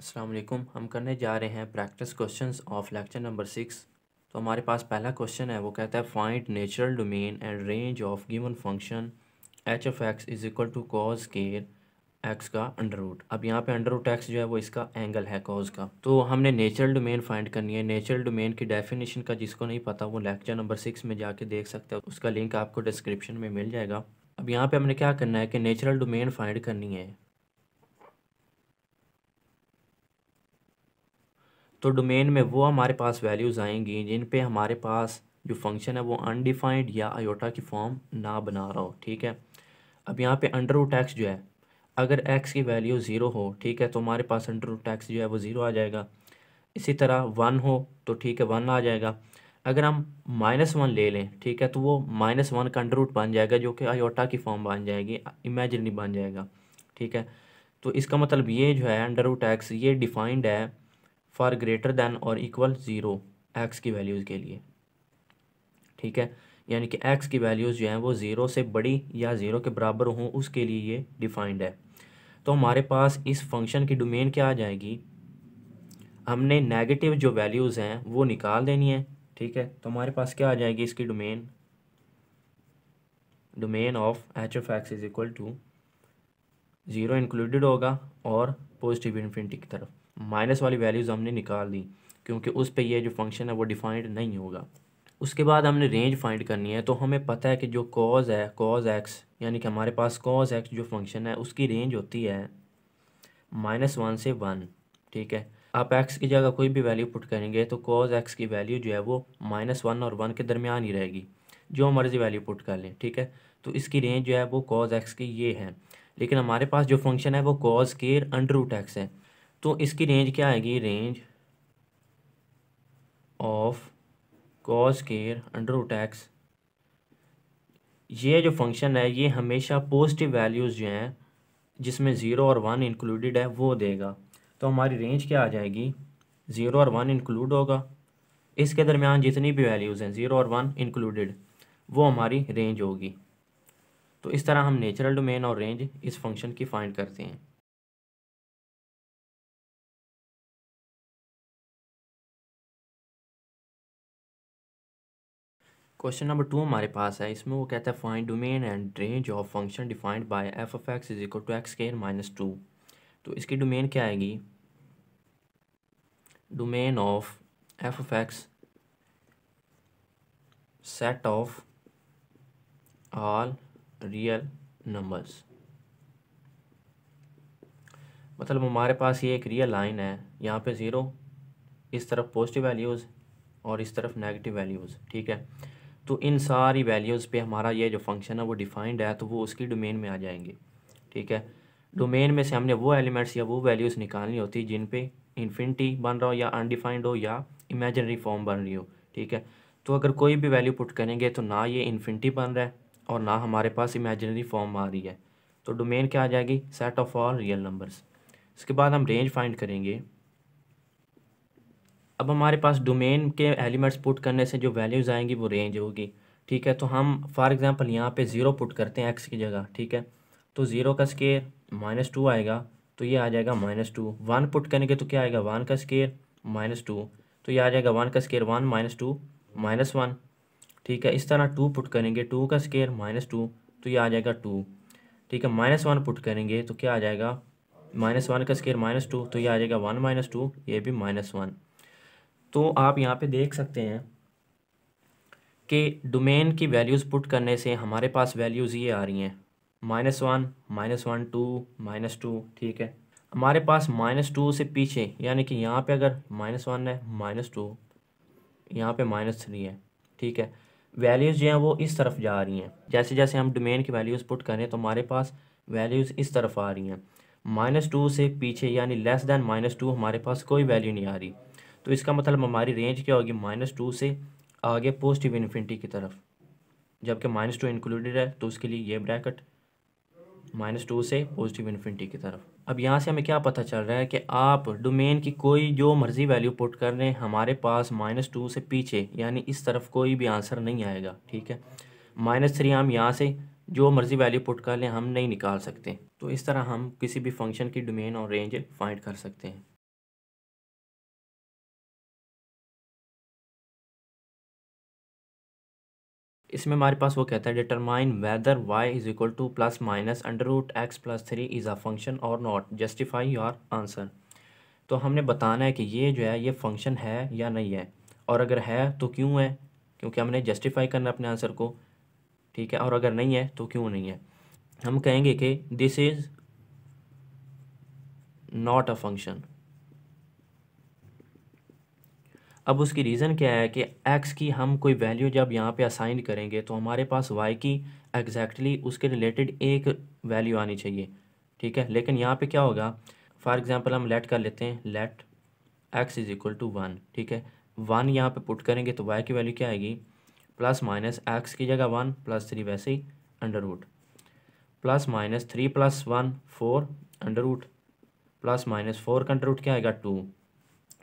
अस्सलाम वालेकुम हम करने जा रहे हैं practice questions of lecture number six तो हमारे पास पहला क्वेश्चन है वो कहता है find natural domain and range of given function h of x is equal to cos square x का अंडर रूट अब यहाँ पे अंडर रूट एक्स जो है वो इसका एंगल है कॉज का तो हमने नेचुरल डोमेन फाइंड करनी है नेचुरल डोमेन की डेफिनेशन का जिसको नहीं पता वो लेक्चर नंबर सिक्स में जाके देख सकते हो उसका लिंक आपको डिस्क्रिप्शन में मिल जाएगा अब यहाँ पे हमने क्या करना है कि नेचुरल डोमेन फाइंड करनी है तो डोमेन में वो हमारे पास वैल्यूज़ आएंगी जिन पे हमारे पास जो फंक्शन है वो अनडिफाइंड या आयोटा की फॉर्म ना बना रहा हो ठीक है अब यहाँ पे अंडर रूट एक्स जो है अगर एक्स की वैल्यू ज़ीरो हो ठीक है तो हमारे पास अंडर रूट एक्स जो है वो ज़ीरो आ जाएगा इसी तरह वन हो तो ठीक है वन आ जाएगा अगर हम माइनस वन ले लें ठीक है तो वो माइनस वन का अंडर रूट बन जाएगा जो कि आयोटा की फॉर्म बन जाएगी इमेजनरी बन जाएगा ठीक है तो इसका मतलब ये जो है अंडर रूट एक्स ये डिफाइंड है फॉर ग्रेटर दैन और इक्वल ज़ीरो एक्स की वैल्यूज़ के लिए ठीक है यानी कि एक्स की वैल्यूज़ जो हैं वो ज़ीरो से बड़ी या ज़ीरो के बराबर हों उसके लिए ये डिफाइंड है तो हमारे पास इस फंक्शन की डोमेन क्या आ जाएगी हमने नेगेटिव जो वैल्यूज़ हैं वो निकाल देनी है ठीक है तो हमारे पास क्या आ जाएगी इसकी domain domain of h of x is equal to zero included होगा और पॉजिटिव इन्फिनिटी की तरफ माइनस वाली वैल्यूज़ हमने निकाल दी क्योंकि उस पर यह जो फंक्शन है वो डिफाइंड नहीं होगा उसके बाद हमने रेंज फाइंड करनी है तो हमें पता है कि जो कॉज है कॉज एक्स यानी कि हमारे पास कॉज एक्स जो फंक्शन है उसकी रेंज होती है माइनस वन से वन ठीक है आप एक्स की जगह कोई भी वैल्यू पुट करेंगे तो कॉज एक्स की वैल्यू जो है वो माइनस वन और वन के दरमियान ही रहेगी जो मर्ज़ी वैल्यू पुट कर लें ठीक है तो इसकी रेंज जो है वो कॉज एक्स की ये है लेकिन हमारे पास जो फंक्शन है वो cos square under root x है तो इसकी रेंज क्या आएगी range of cos square under root x ये जो फंक्शन है ये हमेशा पॉजिटिव वैल्यूज़ जो हैं जिसमें ज़ीरो और वन इंक्लूडेड है वो देगा तो हमारी रेंज क्या आ जाएगी ज़ीरो और वन इंक्लूड होगा इसके दरमियान जितनी भी वैल्यूज़ हैं ज़ीरो और वन इंक्लूडेड वो हमारी रेंज होगी तो इस तरह हम नेचुरल डोमेन और रेंज इस फंक्शन की फाइंड करते हैं क्वेश्चन नंबर टू हमारे पास है इसमें वो कहता है find domain and range of function defined by f of x is equal to x square minus two तो इसकी डोमेन क्या आएगी domain of f of x set of all real numbers मतलब हमारे पास ये एक रियल लाइन है यहाँ पे ज़ीरो इस तरफ पॉजिटिव वैल्यूज़ और इस तरफ नेगेटिव वैल्यूज़ ठीक है तो इन सारी वैल्यूज़ पे हमारा ये जो फंक्शन है वो डिफाइंड है तो वो उसकी डोमेन में आ जाएंगे ठीक है डोमेन में से हमने वो एलिमेंट्स या वो वैल्यूज़ निकालनी होती है जिन पे इन्फिनिटी बन रहा हो या अनडिफाइंड हो या इमेजनरी फॉर्म बन रही हो ठीक है तो अगर कोई भी वैल्यू पुट करेंगे तो ना ये इन्फिनिटी बन रहा है और ना हमारे पास इमेजिनरी फॉर्म आ रही है तो डोमेन क्या आ जाएगी set of all real numbers इसके बाद हम रेंज फाइंड करेंगे अब हमारे पास डोमेन के एलिमेंट्स पुट करने से जो वैल्यूज़ आएंगी वो रेंज होगी ठीक है तो हम फॉर एग्ज़ाम्पल यहाँ पे ज़ीरो पुट करते हैं एक्स की जगह ठीक है तो ज़ीरो का स्केयर माइनस टू आएगा तो ये आ जाएगा माइनस टू वन पुट करेंगे तो क्या आएगा वन का स्केयर माइनस टू तो ये आ जाएगा वन का square one minus two minus one ठीक है इस तरह टू पुट करेंगे टू का स्केयर माइनस टू तो ये आ जाएगा टू ठीक है माइनस वन पुट करेंगे तो क्या आ जाएगा माइनस वन का स्केयर माइनस टू तो ये आ जाएगा वन माइनस टू ये भी माइनस वन तो आप यहाँ पे देख सकते हैं कि डोमेन की वैल्यूज़ पुट करने से हमारे पास वैल्यूज़ ये आ रही हैं minus one minus one two minus two ठीक है हमारे पास माइनस टू से पीछे यानी कि यहाँ पे अगर माइनस वन है माइनस टू यहाँ पे माइनस थ्री है ठीक है वैल्यूज़ जो हैं वो इस तरफ जा रही हैं जैसे जैसे हम डोमेन की वैल्यूज़ पुट करें तो हमारे पास वैल्यूज़ इस तरफ आ रही हैं माइनस टू से पीछे यानी लेस दैन माइनस टू हमारे पास कोई वैल्यू नहीं आ रही तो इसका मतलब हमारी रेंज क्या होगी माइनस टू से आगे पॉजिटिव इन्फिनिटी की तरफ जबकि माइनस टू इंक्लूडेड है तो उसके लिए ये ब्रैकेट माइनस टू से पॉजिटिव इन्फिनिटी की तरफ अब यहाँ से हमें क्या पता चल रहा है कि आप डोमेन की कोई जो मर्ज़ी वैल्यू पुट कर लें हमारे पास माइनस टू से पीछे यानी इस तरफ कोई भी आंसर नहीं आएगा ठीक है माइनस थ्री हम यहाँ से जो मर्ज़ी वैल्यू पुट कर लें हम नहीं निकाल सकते तो इस तरह हम किसी भी फंक्शन की डोमेन और रेंज फाइंड कर सकते हैं इसमें हमारे पास वो कहता है determine whether y is equal to plus minus under root x plus three is a function और नॉट जस्टिफाई योर आंसर तो हमने बताना है कि ये जो है ये फंक्शन है या नहीं है और अगर है तो क्यों है क्योंकि हमने जस्टिफाई करना अपने आंसर को ठीक है और अगर नहीं है तो क्यों नहीं है हम कहेंगे कि this is not a function अब उसकी रीज़न क्या है कि एक्स की हम कोई वैल्यू जब यहाँ पे असाइन करेंगे तो हमारे पास वाई की एग्जैक्टली exactly उसके रिलेटेड एक वैल्यू आनी चाहिए ठीक है लेकिन यहाँ पे क्या होगा फॉर एग्ज़ाम्पल हम लेट कर लेते हैं let x is equal to one ठीक है वन यहाँ पे पुट करेंगे तो वाई की वैल्यू क्या आएगी प्लस माइनस एक्स की जगह वन प्लस थ्री वैसे ही under root plus minus three plus one four under root plus minus four का अंडर रूट क्या आएगा टू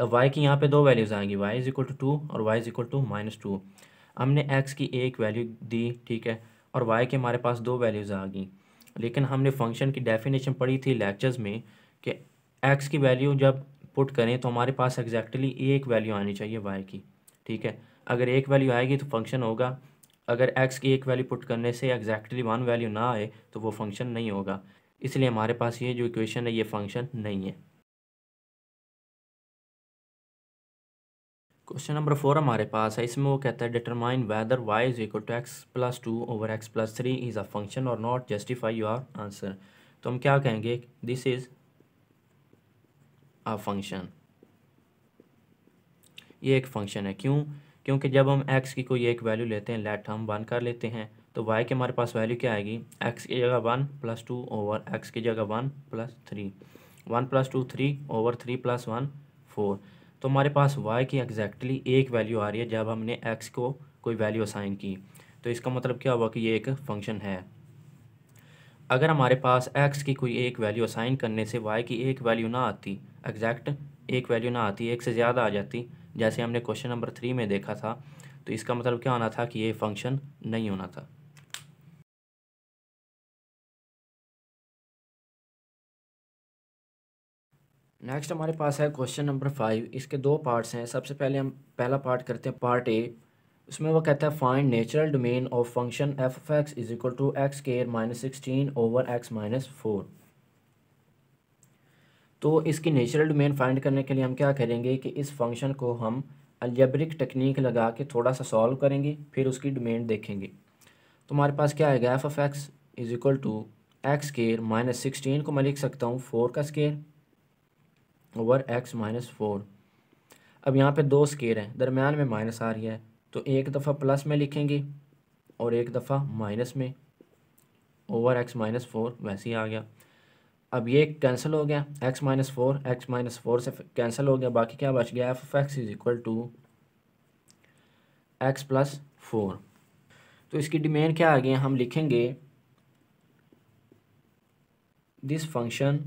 अब वाई की यहाँ पे दो वैल्यूज़ आएंगी y is equal to two और y is equal to minus two हमने एक्स की एक वैल्यू दी ठीक है और वाई के हमारे पास दो वैल्यूज़ आ गई लेकिन हमने फंक्शन की डेफिनेशन पढ़ी थी लेक्चर्स में कि एक्स की वैल्यू जब पुट करें तो हमारे पास एग्जैक्टली एक वैल्यू आनी चाहिए वाई की ठीक है अगर एक वैल्यू आएगी तो फंक्शन होगा अगर एक्स की एक वैल्यू पुट करने से एग्जैक्टली वन वैल्यू ना आए तो वो फंक्शन नहीं होगा इसलिए हमारे पास ये जो इक्वेशन है ये फंक्शन नहीं है क्वेश्चन नंबर फोर हमारे पास है इसमें वो कहता है determine whether y is equal to x plus two over x plus three is a function और नॉट जस्टिफाई योर आंसर तो हम क्या कहेंगे दिस इज़ अ फंक्शन ये एक फंक्शन है क्यों क्योंकि जब हम एक्स की कोई एक वैल्यू लेते हैं लेट हम वन कर लेते हैं तो वाई के हमारे पास वैल्यू क्या आएगी एक्स की जगह one plus two over x की जगह one plus three one plus two three over three plus one four तो हमारे पास वाई की एग्जैक्टली एक वैल्यू आ रही है जब हमने एक्स को कोई वैल्यू असाइन की तो इसका मतलब क्या हुआ कि ये एक फंक्शन है अगर हमारे पास एक्स की कोई एक वैल्यू असाइन करने से वाई की एक वैल्यू ना आती एग्जैक्ट एक वैल्यू ना आती एक से ज़्यादा आ जाती जैसे हमने क्वेश्चन नंबर थ्री में देखा था तो इसका मतलब क्या होना था कि ये फंक्शन नहीं होना था नेक्स्ट हमारे पास है क्वेश्चन नंबर फाइव इसके दो पार्ट्स हैं सबसे पहले हम पहला पार्ट करते हैं पार्ट ए उसमें वो कहता है find natural domain of function f of x is equal to x square minus sixteen over x minus four तो इसकी नेचुरल डोमेन फाइंड करने के लिए हम क्या करेंगे कि इस फंक्शन को हम अल्जेब्रिक टेक्निक लगा के थोड़ा सा सॉल्व करेंगे फिर उसकी डोमेन देखेंगे तो हमारे पास क्या आएगा f of x is equal to x square minus sixteen को मैं लिख सकता हूँ फोर का square over x minus four अब यहाँ पे दो स्केर हैं दरमियान में माइनस आ रही है तो एक दफ़ा प्लस में लिखेंगे और एक दफ़ा माइनस में ओवर एक्स माइनस फोर वैसे ही आ गया अब ये कैंसिल हो गया x minus four x minus four से कैंसिल हो गया बाकी क्या बच गया f of x is equal to x plus four तो इसकी डिमेंड क्या आ गई हम लिखेंगे this function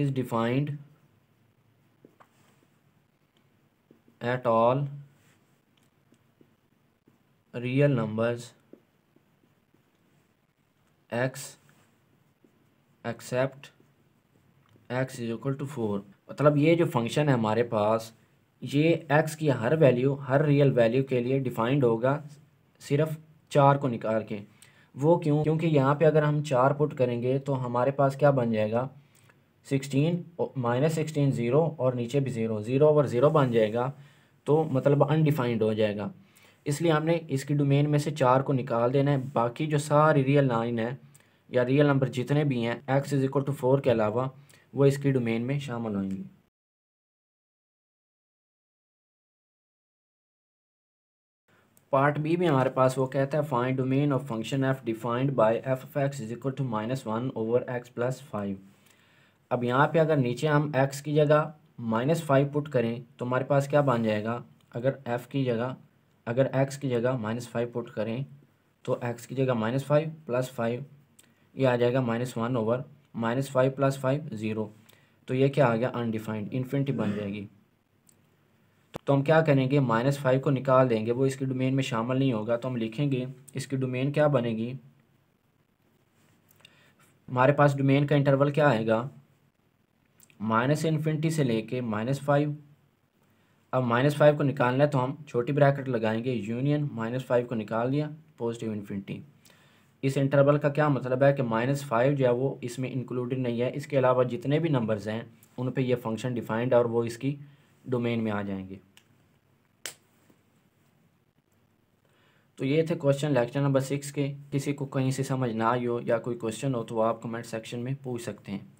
is defined at all real numbers x except x is equal to four मतलब ये जो फंक्शन है हमारे पास ये x की हर वैल्यू हर रियल वैल्यू के लिए डिफाइंड होगा सिर्फ चार को निकाल के वो क्यों क्योंकि यहाँ पे अगर हम चार पुट करेंगे तो हमारे पास क्या बन जाएगा सिक्सटीन माइनस सिक्सटीन ज़ीरो और नीचे भी ज़ीरो ज़ीरो ओवर ज़ीरो बन जाएगा तो मतलब अनडिफाइंड हो जाएगा इसलिए हमने इसकी डोमेन में से चार को निकाल देना है बाकी जो सारी रियल लाइन है या रियल नंबर जितने भी हैं x is equal to four के अलावा वो इसकी डोमेन में शामिल होंगी पार्ट बी में हमारे पास वो कहता है find domain of function f defined by f x is equal to minus one over x plus five अब यहाँ पे अगर नीचे हम एक्स की जगह माइनस फाइव पुट करें तो हमारे पास क्या बन जाएगा अगर एफ़ की जगह अगर एक्स की जगह माइनस फाइव पुट करें तो एक्स की जगह माइनस फाइव प्लस फाइव ये आ जाएगा minus one over minus five plus five zero तो ये क्या आ गया अनडिफाइंड इन्फिनिटी बन जाएगी तो हम क्या करेंगे माइनस फाइव को निकाल देंगे वो इसके डोमेन में शामिल नहीं होगा तो हम लिखेंगे इसकी डोमेन क्या बनेगी हमारे पास डोमेन का इंटरवल क्या आएगा माइनस इन्फिनिटी से लेके माइनस फाइव अब माइनस फाइव को निकालना है तो हम छोटी ब्रैकेट लगाएंगे यूनियन माइनस फाइव को निकाल लिया पॉजिटिव इन्फिनिटी इस इंटरवल का क्या मतलब है कि माइनस फाइव जो है वो इसमें इंक्लूडेड नहीं है इसके अलावा जितने भी नंबर्स हैं उन पे ये फंक्शन डिफाइंड और वो इसकी डोमेन में आ जाएंगे तो ये थे क्वेश्चन लेक्चर नंबर सिक्स के किसी को कहीं से समझ ना आई हो या कोई क्वेश्चन हो तो आप कमेंट सेक्शन में पूछ सकते हैं